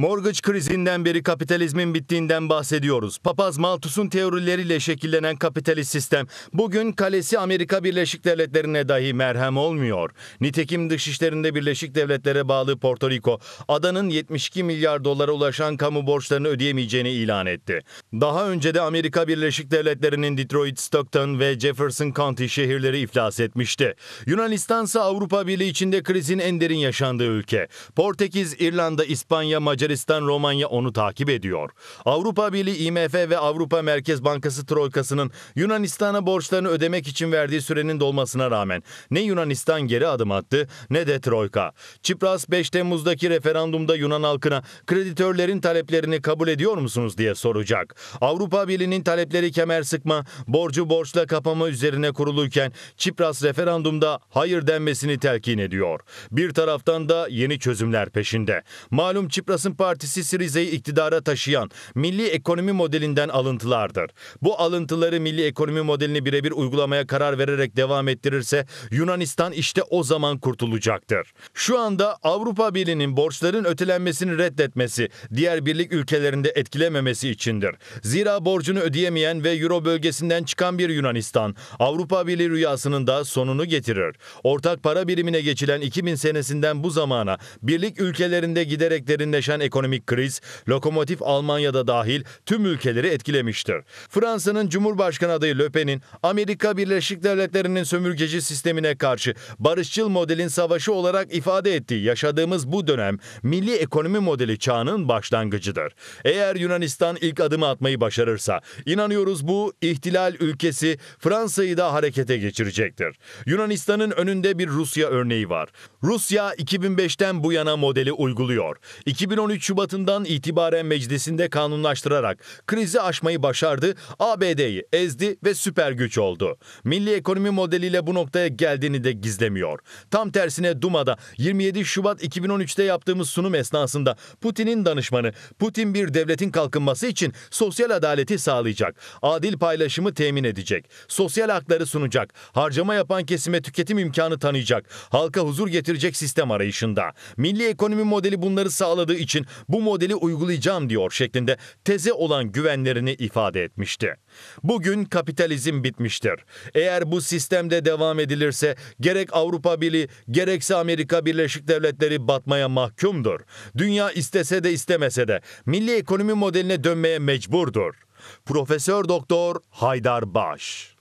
Mortgage krizinden beri kapitalizmin bittiğinden bahsediyoruz. Papaz Malthus'un teorileriyle şekillenen kapitalist sistem bugün kalesi Amerika Birleşik Devletleri'ne dahi merhem olmuyor. Nitekim dışişlerinde Birleşik Devletlere bağlı Porto Rico, adanın 72 milyar dolara ulaşan kamu borçlarını ödeyemeyeceğini ilan etti. Daha önce de Amerika Birleşik Devletleri'nin Detroit, Stockton ve Jefferson County şehirleri iflas etmişti. Yunanistan ise Avrupa Birliği içinde krizin en derin yaşandığı ülke. Portekiz, İrlanda, İspanya, Macaristan Bulgaristan, Romanya onu takip ediyor. Avrupa Birliği, IMF ve Avrupa Merkez Bankası Troikası'nın Yunanistan'a borçlarını ödemek için verdiği sürenin dolmasına rağmen ne Yunanistan geri adım attı ne de Troika. Çipras 5 Temmuz'daki referandumda Yunan halkına kreditörlerin taleplerini kabul ediyor musunuz diye soracak. Avrupa Birliği'nin talepleri kemer sıkma, borcu borçla kapama üzerine kuruluyken Çipras referandumda hayır denmesini telkin ediyor. Bir taraftan da yeni çözümler peşinde. Malum Çipras'ın Partisi Sirize'yi iktidara taşıyan milli ekonomi modelinden alıntılardır. Bu alıntıları milli ekonomi modelini birebir uygulamaya karar vererek devam ettirirse Yunanistan işte o zaman kurtulacaktır. Şu anda Avrupa Birliği'nin borçların ötelenmesini reddetmesi diğer birlik ülkelerinde etkilememesi içindir. Zira borcunu ödeyemeyen ve Euro bölgesinden çıkan bir Yunanistan Avrupa Birliği rüyasının da sonunu getirir. Ortak para birimine geçilen 2000 senesinden bu zamana birlik ülkelerinde giderek derinleşen süren ekonomik kriz, lokomotif Almanya'da dahil tüm ülkeleri etkilemiştir. Fransa'nın Cumhurbaşkanı adayı Le Pen'in Amerika Birleşik Devletleri'nin sömürgeci sistemine karşı barışçıl modelin savaşı olarak ifade ettiği yaşadığımız bu dönem milli ekonomi modeli çağının başlangıcıdır. Eğer Yunanistan ilk adımı atmayı başarırsa inanıyoruz bu ihtilal ülkesi Fransa'yı da harekete geçirecektir. Yunanistan'ın önünde bir Rusya örneği var. Rusya 2005'ten bu yana modeli uyguluyor. 2012 13 Şubat'ından itibaren meclisinde kanunlaştırarak krizi aşmayı başardı, ABD'yi ezdi ve süper güç oldu. Milli ekonomi modeliyle bu noktaya geldiğini de gizlemiyor. Tam tersine Duma'da 27 Şubat 2013'te yaptığımız sunum esnasında Putin'in danışmanı Putin bir devletin kalkınması için sosyal adaleti sağlayacak, adil paylaşımı temin edecek, sosyal hakları sunacak, harcama yapan kesime tüketim imkanı tanıyacak, halka huzur getirecek sistem arayışında. Milli ekonomi modeli bunları sağladığı için için bu modeli uygulayacağım diyor şeklinde teze olan güvenlerini ifade etmişti. Bugün kapitalizm bitmiştir. Eğer bu sistemde devam edilirse gerek Avrupa Birliği gerekse Amerika Birleşik Devletleri batmaya mahkumdur. Dünya istese de istemese de milli ekonomi modeline dönmeye mecburdur. Profesör Doktor Haydar Baş